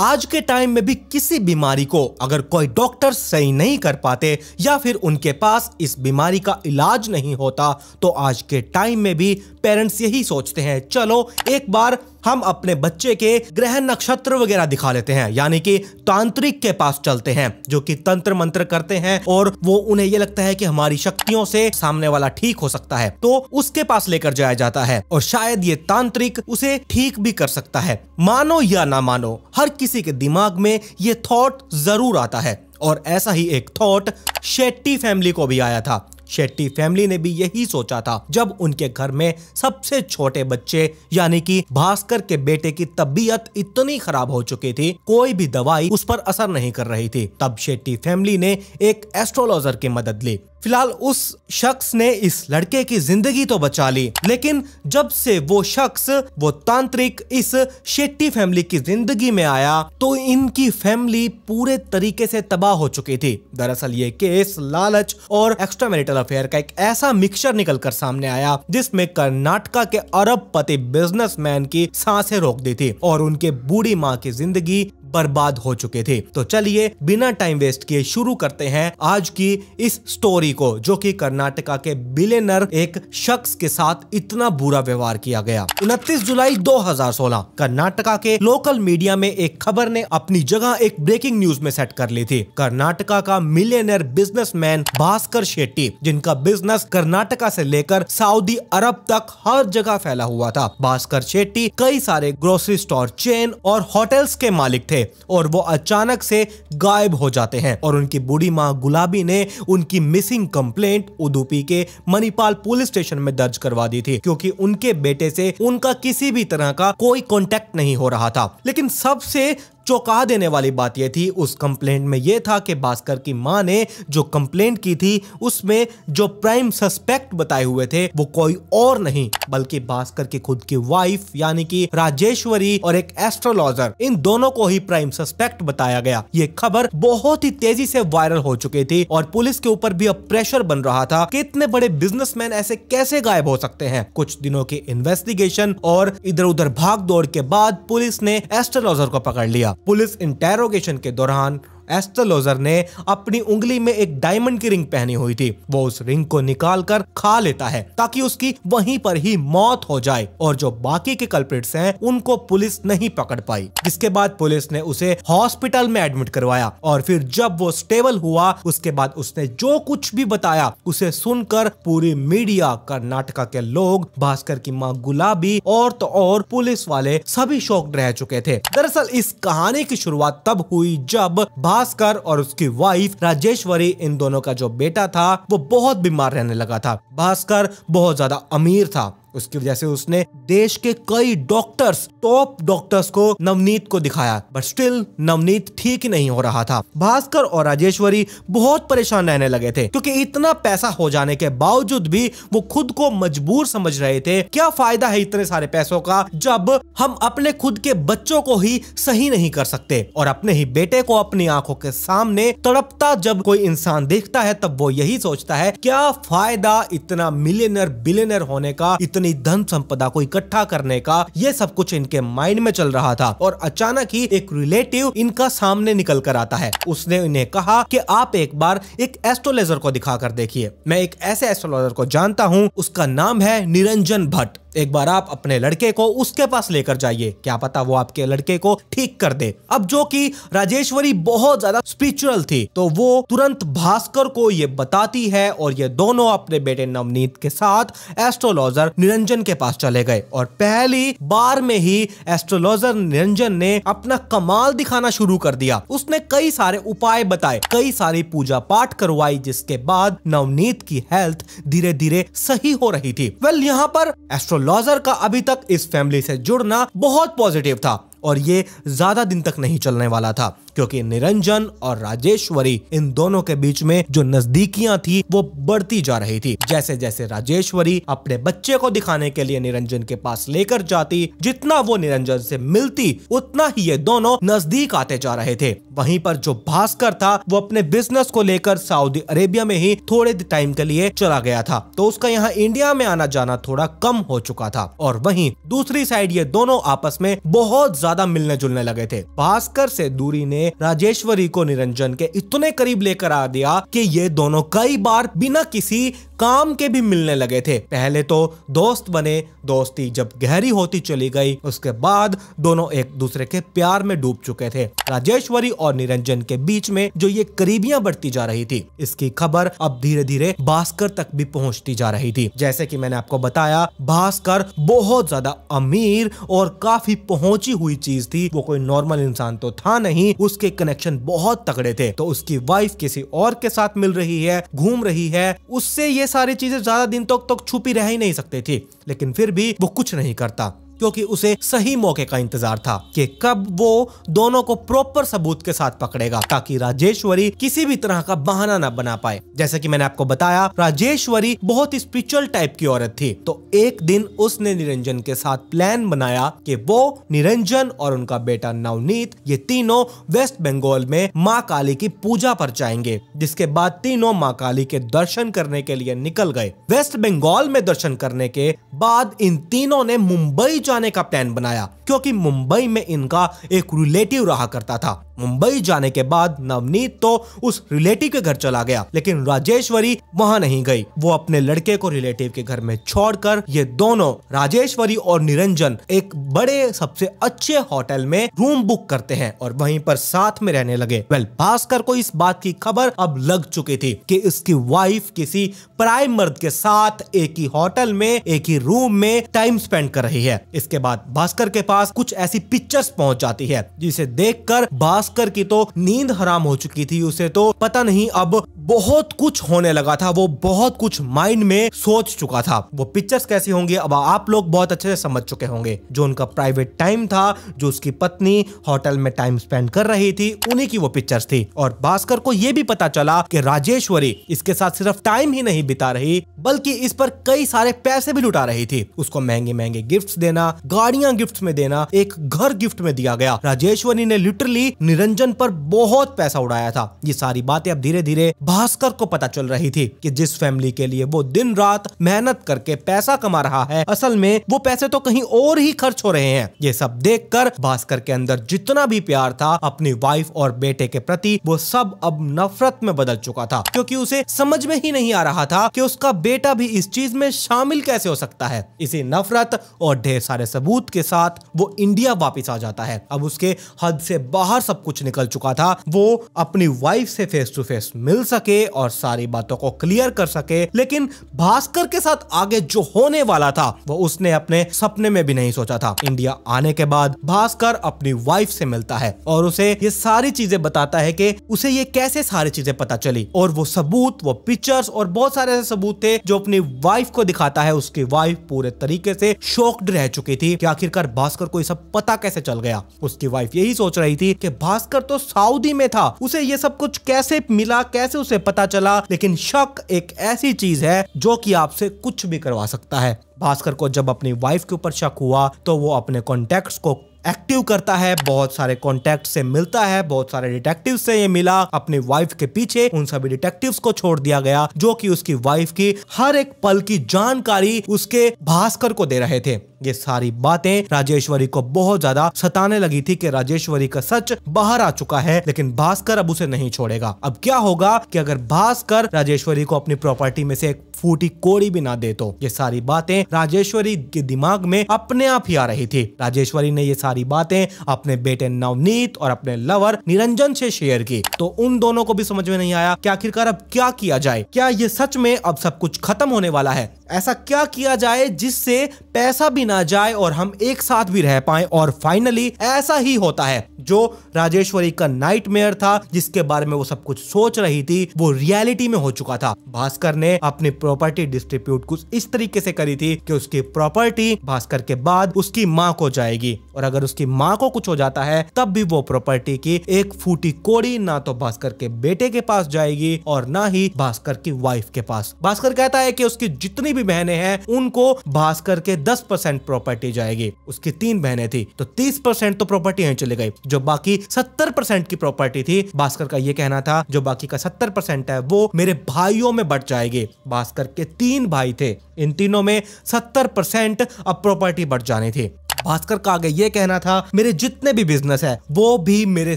आज के टाइम में भी किसी बीमारी को अगर कोई डॉक्टर सही नहीं कर पाते या फिर उनके पास इस बीमारी का इलाज नहीं होता तो आज के टाइम में भी पेरेंट्स यही सोचते हैं चलो एक बार हम अपने बच्चे के ग्रह नक्षत्र वगैरह दिखा लेते हैं यानी कि तांत्रिक के पास चलते हैं जो कि तंत्र मंत्र करते हैं और वो उन्हें ये लगता है कि हमारी शक्तियों से सामने वाला ठीक हो सकता है तो उसके पास लेकर जाया जाता है और शायद ये तांत्रिक उसे ठीक भी कर सकता है मानो या ना मानो हर किसी के दिमाग में ये थॉट जरूर आता है और ऐसा ही एक थॉट शेट्टी फैमिली को भी आया था शेट्टी फैमिली ने भी यही सोचा था जब उनके घर में सबसे छोटे बच्चे यानी कि भास्कर के बेटे की तबीयत इतनी खराब हो चुकी थी कोई भी दवाई उस पर असर नहीं कर रही थी तब शेट्टी फैमिली ने एक एस्ट्रोलॉजर की मदद ली फिलहाल उस शख्स ने इस लड़के की जिंदगी तो बचा ली लेकिन जब से वो शख्स वो तांत्रिक इस शेट्टी फैमिली की जिंदगी में आया तो इनकी फैमिली पूरे तरीके से तबाह हो चुकी थी दरअसल ये केस लालच और एक्स्ट्रा मैरिटल अफेयर का एक ऐसा मिक्सचर निकल कर सामने आया जिसमें कर्नाटका के अरब पति बिजनेसमैन की सांसें रोक दी थी और उनके बूढ़ी माँ की जिंदगी बर्बाद हो चुके थे तो चलिए बिना टाइम वेस्ट किए शुरू करते हैं आज की इस स्टोरी को जो कि कर्नाटका के बिलेनर एक शख्स के साथ इतना बुरा व्यवहार किया गया उनतीस जुलाई 2016 कर्नाटका के लोकल मीडिया में एक खबर ने अपनी जगह एक ब्रेकिंग न्यूज में सेट कर ली थी कर्नाटका का मिलियनर बिजनेस भास्कर शेट्टी जिनका बिजनेस कर्नाटका ऐसी लेकर सऊदी अरब तक हर जगह फैला हुआ था भास्कर शेट्टी कई सारे ग्रोसरी स्टोर चेन और होटल्स के मालिक थे थे और वो अचानक से गायब हो जाते हैं और उनकी बूढ़ी माँ गुलाबी ने उनकी मिसिंग कंप्लेंट उदुपी के मणिपाल पुलिस स्टेशन में दर्ज करवा दी थी क्योंकि उनके बेटे से उनका किसी भी तरह का कोई कॉन्टेक्ट नहीं हो रहा था लेकिन सबसे चौंका देने वाली बात यह थी उस कंप्लेंट में यह था कि भास्कर की मां ने जो कंप्लेंट की थी उसमें जो प्राइम सस्पेक्ट बताए हुए थे वो कोई और नहीं बल्कि भास्कर की खुद की वाइफ यानी कि राजेश्वरी और एक एस्ट्रोलॉजर इन दोनों को ही प्राइम सस्पेक्ट बताया गया ये खबर बहुत ही तेजी से वायरल हो चुकी थी और पुलिस के ऊपर भी अब प्रेशर बन रहा था कि इतने बड़े बिजनेसमैन ऐसे कैसे गायब हो सकते हैं कुछ दिनों की इन्वेस्टिगेशन और इधर उधर भाग दौड़ के बाद पुलिस ने एस्ट्रोलॉजर को पकड़ लिया पुलिस इंटेरोगेशन के दौरान एस्टलोजर ने अपनी उंगली में एक डायमंड की रिंग पहनी हुई थी वो उस रिंग को निकाल कर खा लेता है ताकि उसकी वहीं पर ही मौत हो जाए और जो बाकी के कल्प्रिट्स हैं उनको पुलिस नहीं पकड़ पाई जिसके बाद पुलिस ने उसे हॉस्पिटल में एडमिट करवाया और फिर जब वो स्टेबल हुआ उसके बाद उसने जो कुछ भी बताया उसे सुनकर पूरी मीडिया कर्नाटका के लोग भास्कर की माँ गुलाबी और तो और पुलिस वाले सभी शॉक्ड रह चुके थे दरअसल इस कहानी की शुरुआत तब हुई जब भास्कर और उसकी वाइफ राजेश्वरी इन दोनों का जो बेटा था वो बहुत बीमार रहने लगा था भास्कर बहुत ज्यादा अमीर था उसकी वजह से उसने देश के कई डॉक्टर्स टॉप डॉक्टर्स को नवनीत को दिखाया बट स्टिल नवनीत ठीक नहीं हो रहा था भास्कर और राजेश्वरी बहुत परेशान रहने लगे थे क्योंकि इतना पैसा हो जाने के बावजूद भी वो खुद को मजबूर समझ रहे थे क्या फायदा है इतने सारे पैसों का जब हम अपने खुद के बच्चों को ही सही नहीं कर सकते और अपने ही बेटे को अपनी आंखों के सामने तड़पता जब कोई इंसान देखता है तब वो यही सोचता है क्या फायदा इतना मिलियनर बिलियनर होने का इतना इतनी धन संपदा को इकट्ठा करने का ये सब कुछ इनके माइंड में चल रहा था और अचानक ही एक रिलेटिव इनका सामने निकल कर आता है उसने इन्हें कहा कि आप एक बार एक एस्ट्रोलेजर को दिखाकर देखिए मैं एक ऐसे एस्ट्रोलॉजर को जानता हूँ उसका नाम है निरंजन भट्ट एक बार आप अपने लड़के को उसके पास लेकर जाइए क्या पता वो आपके लड़के को ठीक कर दे अब जो कि राजेश्वरी बहुत ज्यादा स्पिरिचुअल थी तो वो तुरंत भास्कर को ये बताती है और ये दोनों अपने बेटे नवनीत के साथ एस्ट्रोलॉजर निरंजन के पास चले गए और पहली बार में ही एस्ट्रोलॉजर निरंजन ने अपना कमाल दिखाना शुरू कर दिया उसने कई सारे उपाय बताए कई सारी पूजा पाठ करवाई जिसके बाद नवनीत की हेल्थ धीरे धीरे सही हो रही थी वेल यहाँ पर एस्ट्रो लॉजर का अभी तक इस फैमिली से जुड़ना बहुत पॉजिटिव था और ये ज्यादा दिन तक नहीं चलने वाला था क्योंकि निरंजन और राजेश्वरी इन दोनों के बीच में जो नजदीकियां थी वो बढ़ती जा रही थी जैसे जैसे राजेश्वरी अपने बच्चे को दिखाने के लिए निरंजन के पास लेकर जाती जितना वो निरंजन से मिलती उतना ही ये दोनों नजदीक आते जा रहे थे वहीं पर जो भास्कर था वो अपने बिजनेस को लेकर सऊदी अरेबिया में ही थोड़े टाइम के लिए चला गया था तो उसका यहाँ इंडिया में आना जाना थोड़ा कम हो चुका था और वहीं दूसरी साइड ये दोनों आपस में बहुत ज्यादा मिलने जुलने लगे थे भास्कर से दूरी ने राजेश्वरी को निरंजन के इतने करीब लेकर आ दिया कि ये दोनों कई बार बिना किसी काम के भी मिलने लगे थे पहले तो दोस्त बने दोस्ती जब गहरी होती चली गई उसके बाद दोनों एक दूसरे के प्यार में डूब चुके थे राजेश्वरी और निरंजन के बीच में जो ये करीबियां बढ़ती जा रही थी इसकी खबर अब धीरे धीरे भास्कर तक भी पहुंचती जा रही थी जैसे कि मैंने आपको बताया भास्कर बहुत ज्यादा अमीर और काफी पहुंची हुई चीज थी वो कोई नॉर्मल इंसान तो था नहीं उस उसके कनेक्शन बहुत तगड़े थे तो उसकी वाइफ किसी और के साथ मिल रही है घूम रही है उससे ये सारी चीजें ज्यादा दिन तक तो, तो छुपी रह ही नहीं सकती थी लेकिन फिर भी वो कुछ नहीं करता क्योंकि उसे सही मौके का इंतजार था कि कब वो दोनों को प्रॉपर सबूत के साथ पकड़ेगा ताकि राजेश्वरी किसी भी तरह का बहाना न बना पाए जैसे कि मैंने आपको बताया राजेश्वरी बहुत स्पिरिचुअल टाइप की औरत थी तो एक दिन उसने निरंजन के साथ प्लान बनाया कि वो निरंजन और उनका बेटा नवनीत ये तीनों वेस्ट बंगाल में माँ काली की पूजा पर जाएंगे जिसके बाद तीनों माँ काली के दर्शन करने के लिए निकल गए वेस्ट बंगाल में दर्शन करने के बाद इन तीनों ने मुंबई जाने का प्लान बनाया क्योंकि मुंबई में इनका एक रिलेटिव रहा करता था मुंबई जाने के बाद नवनीत तो उस रिलेटिव के घर चला गया लेकिन राजेश्वरी वहाँ नहीं गई वो अपने लड़के को रिलेटिव के घर में छोड़कर ये दोनों राजेश्वरी और निरंजन एक बड़े सबसे अच्छे होटल में रूम बुक करते हैं और वहीं पर साथ में रहने लगे वेल भास्कर को इस बात की खबर अब लग चुकी थी कि इसकी वाइफ किसी प्राय मर्द के साथ एक ही होटल में एक ही रूम में टाइम स्पेंड कर रही है इसके बाद भास्कर के पास पास कुछ ऐसी पिक्चर्स पहुंच जाती है जिसे देखकर भास्कर की तो नींद हराम हो चुकी थी उसे तो पता नहीं अब बहुत कुछ होने लगा था वो बहुत कुछ माइंड में सोच चुका था वो पिक्चर्स कैसी होंगी अब आप लोग बहुत अच्छे से समझ चुके होंगे जो उनका प्राइवेट टाइम था जो उसकी पत्नी होटल में टाइम स्पेंड कर रही थी उन्हीं की वो पिक्चर्स थी और भास्कर को यह भी पता चला कि राजेश्वरी इसके साथ सिर्फ टाइम ही नहीं बिता रही बल्कि इस पर कई सारे पैसे भी लुटा रही थी उसको महंगे महंगे गिफ्ट देना गाड़ियां गिफ्ट में देना एक घर गिफ्ट में दिया गया राजेश्वरी ने लिटरली निरंजन पर बहुत पैसा उड़ाया था ये सारी बातें अब धीरे धीरे भास्कर को पता चल रही थी कि जिस फैमिली के लिए वो दिन रात मेहनत करके पैसा कमा रहा है असल में वो पैसे तो कहीं और ही खर्च हो रहे हैं ये सब देख कर भास्कर के अंदर जितना भी प्यार था अपनी वाइफ और बेटे के प्रति वो सब अब नफरत में बदल चुका था क्योंकि उसे समझ में ही नहीं आ रहा था कि उसका बेटा भी इस चीज में शामिल कैसे हो सकता है इसी नफरत और ढेर सारे सबूत के साथ वो इंडिया वापिस आ जाता है अब उसके हद से बाहर सब कुछ निकल चुका था वो अपनी वाइफ से फेस टू फेस मिल सकता सके और सारी बातों को क्लियर कर सके लेकिन भास्कर के साथ आगे जो होने वाला था वो उसने अपने सपने में भी नहीं सोचा था इंडिया आने के बाद भास्कर अपनी वाइफ से मिलता है और उसे ये सारी चीजें बताता है कि उसे ये कैसे सारी चीजें पता चली और वो सबूत वो पिक्चर्स और बहुत सारे ऐसे सबूत थे जो अपनी वाइफ को दिखाता है उसकी वाइफ पूरे तरीके से शोक्ड रह चुकी थी कि आखिरकार भास्कर को ये सब पता कैसे चल गया उसकी वाइफ यही सोच रही थी कि भास्कर तो सऊदी में था उसे ये सब कुछ कैसे मिला कैसे से पता चला लेकिन शक एक ऐसी चीज है जो कि आपसे कुछ भी करवा सकता है भास्कर को जब अपनी वाइफ के ऊपर शक हुआ तो वो अपने कॉन्टेक्ट को एक्टिव करता है बहुत सारे कॉन्टेक्ट से मिलता है बहुत सारे डिटेक्टिव से ये मिला अपनी वाइफ के पीछे उन सभी डिटेक्टिव को छोड़ दिया गया जो कि उसकी वाइफ की हर एक पल की जानकारी उसके भास्कर को दे रहे थे ये सारी बातें राजेश्वरी को बहुत ज्यादा सताने लगी थी कि राजेश्वरी का सच बाहर आ चुका है लेकिन भास्कर अब उसे नहीं छोड़ेगा अब क्या होगा कि अगर भास्कर राजेश्वरी को अपनी प्रॉपर्टी में से एक फूटी कोड़ी भी ना दे तो ये सारी बातें राजेश्वरी के दिमाग में अपने आप ही आ रही थी राजेश्वरी ने ये सारी बातें अपने बेटे नवनीत और अपने लवर निरंजन से शेयर की तो उन दोनों को भी समझ में नहीं आया कि आखिरकार अब क्या किया जाए क्या ये सच में अब सब कुछ खत्म होने वाला है ऐसा क्या किया जाए जिससे पैसा भी ना जाए और हम एक साथ भी रह पाए और फाइनली ऐसा ही होता है जो राजेश्वरी का नाइट था जिसके बारे में वो सब कुछ सोच रही थी वो रियलिटी में हो चुका था भास्कर ने अपनी प्रॉपर्टी डिस्ट्रीब्यूट कुछ इस तरीके से करी थी कि उसकी प्रॉपर्टी भास्कर के बाद उसकी माँ को जाएगी और अगर उसकी माँ को कुछ हो जाता है तब भी वो प्रॉपर्टी की एक फूटी कोड़ी ना तो भास्कर के बेटे के पास जाएगी और ना ही भास्कर की वाइफ के पास भास्कर कहता है कि उसकी जितनी भी बहने हैं उनको भास्कर के दस परसेंट प्रॉपर्टी जाएगी उसकी तीन बहनें थी तो तीस परसेंट तो प्रॉपर्टी यहीं चले गई जो बाकी सत्तर परसेंट की प्रॉपर्टी थी भास्कर का ये कहना था जो बाकी का सत्तर परसेंट है वो मेरे भाइयों में बट जाएगी भास्कर के तीन भाई थे इन तीनों में सत्तर परसेंट अब प्रॉपर्टी बट जानी थी भास्कर का आगे ये कहना था मेरे जितने भी बिजनेस है वो भी मेरे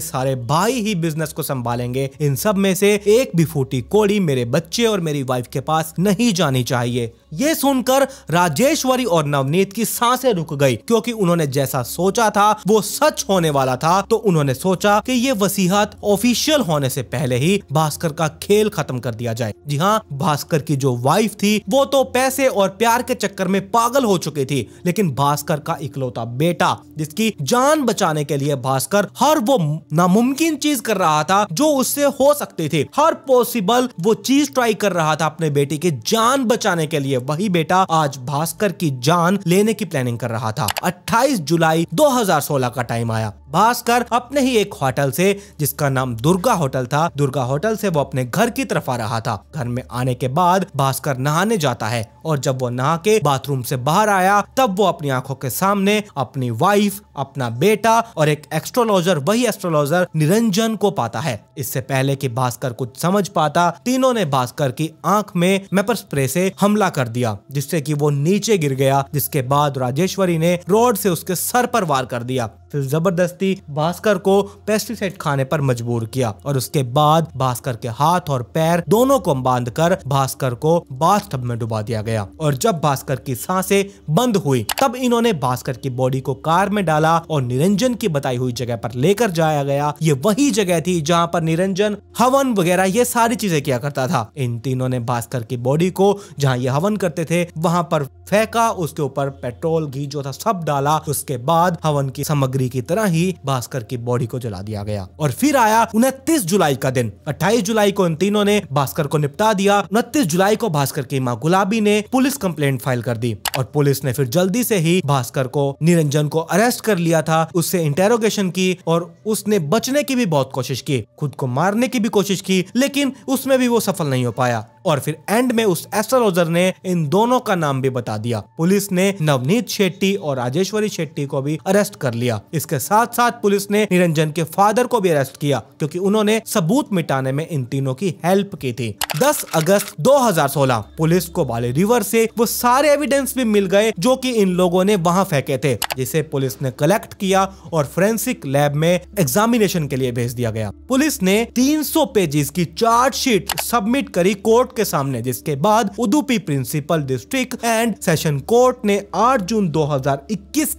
सारे भाई ही बिजनेस को संभालेंगे इन सब में से एक भी फूटी कोड़ी मेरे बच्चे और मेरी वाइफ के पास नहीं जानी चाहिए ये सुनकर राजेश्वरी और नवनीत की सांसें रुक गई क्योंकि उन्होंने जैसा सोचा था वो सच होने वाला था तो उन्होंने सोचा कि ये वसीहत ऑफिशियल होने से पहले ही भास्कर का खेल खत्म कर दिया जाए जी हाँ भास्कर की जो वाइफ थी वो तो पैसे और प्यार के चक्कर में पागल हो चुकी थी लेकिन भास्कर का इकलौता इकलौता बेटा जिसकी जान बचाने के लिए भास्कर हर वो नामुमकिन चीज कर रहा था जो उससे हो सकती थी हर पॉसिबल वो चीज ट्राई कर रहा था अपने बेटे की जान बचाने के लिए वही बेटा आज भास्कर की जान लेने की प्लानिंग कर रहा था 28 जुलाई 2016 का टाइम आया भास्कर अपने ही एक होटल से जिसका नाम दुर्गा होटल था दुर्गा होटल से वो अपने घर की तरफ आ रहा था घर में आने के बाद भास्कर नहाने जाता है और जब वो नहा के बाथरूम से बाहर आया तब वो अपनी आंखों के सामने अपनी वाइफ अपना बेटा और एक एस्ट्रोलॉजर वही एस्ट्रोलॉजर निरंजन को पाता है इससे पहले की भास्कर कुछ समझ पाता तीनों ने भास्कर की आंख में मेपर स्प्रे से हमला कर दिया जिससे की वो नीचे गिर गया जिसके बाद राजेश्वरी ने रोड से उसके सर पर वार कर दिया फिर जबरदस्ती व्यक्ति भास्कर को पेस्टिसाइड खाने पर मजबूर किया और उसके बाद भास्कर के हाथ और पैर दोनों को बांध कर भास्कर को बाथटब में डुबा दिया गया और जब भास्कर की सांसें बंद हुई तब इन्होंने भास्कर की बॉडी को कार में डाला और निरंजन की बताई हुई जगह पर लेकर जाया गया ये वही जगह थी जहाँ पर निरंजन हवन वगैरह ये सारी चीजें किया करता था इन तीनों ने भास्कर की बॉडी को जहाँ ये हवन करते थे वहां पर फेंका उसके ऊपर पेट्रोल घी जो था सब डाला उसके बाद हवन की सामग्री की तरह ही भास्कर की बॉडी को जला दिया गया और फिर आया उनतीस जुलाई का दिन अट्ठाईस जुलाई को इन तीनों ने भास्कर को निपटा दिया उनतीस जुलाई को भास्कर की माँ गुलाबी ने पुलिस कंप्लेंट फाइल कर दी और पुलिस ने फिर जल्दी से ही भास्कर को निरंजन को अरेस्ट कर लिया था उससे इंटेरोगेशन की और उसने बचने की भी बहुत कोशिश की खुद को मारने की भी कोशिश की लेकिन उसमें भी वो सफल नहीं हो पाया और फिर एंड में उस एस्ट्रोलॉजर ने इन दोनों का नाम भी बता दिया पुलिस ने नवनीत शेट्टी और राजेश्वरी शेट्टी को भी अरेस्ट कर लिया इसके साथ साथ साथ पुलिस ने निरंजन के फादर को भी अरेस्ट किया क्योंकि उन्होंने सबूत मिटाने में इन तीनों की हेल्प की थी 10 अगस्त 2016 पुलिस को बाले रिवर से वो सारे एविडेंस भी मिल गए जो कि इन लोगों ने वहां फेंके थे जिसे पुलिस ने कलेक्ट किया और फोरेंसिक लैब में एग्जामिनेशन के लिए भेज दिया गया पुलिस ने 300 पेजेस की चार्जशीट सबमिट करी कोर्ट के सामने जिसके बाद Udupi principal district and session court ने आठ जून दो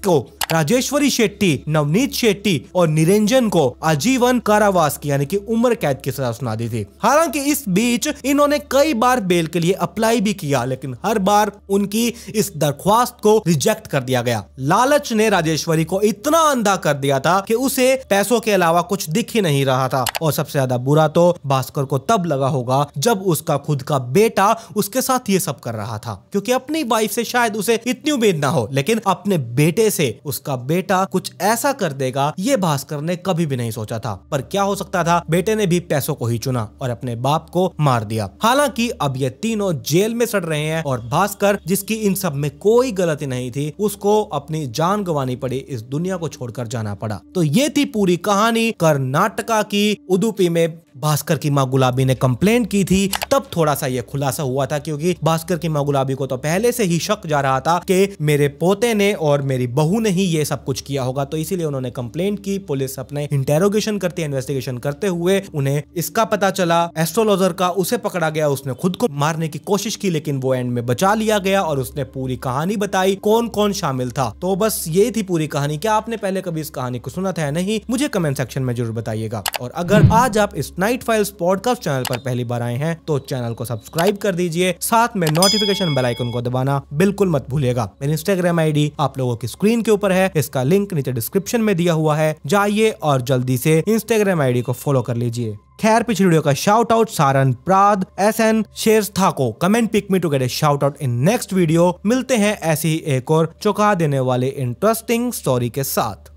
को राजेश्वरी शेट्टी नवनीत शेट्टी और निरंजन को आजीवन कारावास की यानी कि उम्र कैद की सजा सुना दी थी हालांकि इस बीच इन्होंने कई बार बेल के लिए अप्लाई भी किया लेकिन हर बार उनकी इस दरख्वास्त को रिजेक्ट कर दिया गया लालच ने राजेश्वरी को इतना अंधा कर दिया था कि उसे पैसों के अलावा कुछ दिख ही नहीं रहा था और सबसे ज्यादा बुरा तो भास्कर को तब लगा होगा जब उसका खुद का बेटा उसके साथ ये सब कर रहा था क्योंकि अपनी वाइफ से शायद उसे इतनी उम्मीद ना हो लेकिन अपने बेटे से उस उसका बेटा कुछ ऐसा कर देगा ये भास्कर ने कभी भी नहीं सोचा था पर क्या हो सकता था बेटे ने भी पैसों को ही चुना और अपने बाप को मार दिया हालांकि अब ये तीनों जेल में सड़ रहे हैं और भास्कर जिसकी इन सब में कोई गलती नहीं थी उसको अपनी जान गंवानी पड़ी इस दुनिया को छोड़कर जाना पड़ा तो ये थी पूरी कहानी कर्नाटका की उदुपी में भास्कर की माँ गुलाबी ने कंप्लेंट की थी तब थोड़ा सा यह खुलासा हुआ था क्योंकि भास्कर की माँ गुलाबी को तो पहले से ही शक जा रहा था कि मेरे पोते ने और मेरी बहू ने ही ये सब कुछ किया होगा तो इसीलिए उन्होंने कंप्लेंट की पुलिस अपने इंटेरोगेशन करती है इन्वेस्टिगेशन करते हुए उन्हें इसका पता चला एस्ट्रोलॉजर का उसे पकड़ा गया उसने खुद को मारने की कोशिश की लेकिन वो एंड में बचा लिया गया और उसने पूरी कहानी बताई कौन कौन शामिल था तो बस ये थी पूरी कहानी क्या आपने पहले कभी इस कहानी को सुना था या नहीं मुझे कमेंट सेक्शन में जरूर बताइएगा और अगर आज आप इस नाइट फाइल्स पॉडकास्ट चैनल पर पहली बार आए हैं तो चैनल को सब्सक्राइब कर दीजिए साथ में नोटिफिकेशन बेल आइकन को दबाना बिल्कुल मत भूलिएगा मेरी इंस्टाग्राम आईडी आप लोगों की स्क्रीन के ऊपर है इसका लिंक नीचे डिस्क्रिप्शन में दिया हुआ है जाइए और जल्दी से इंस्टाग्राम आईडी को फॉलो कर लीजिए खैर पिछली वीडियो का शाउट आउट सारन प्राद एस एन शेर था को comment pick me to get a shout out in next video मिलते हैं ऐसी ही एक और चौंका देने वाले इंटरेस्टिंग स्टोरी के साथ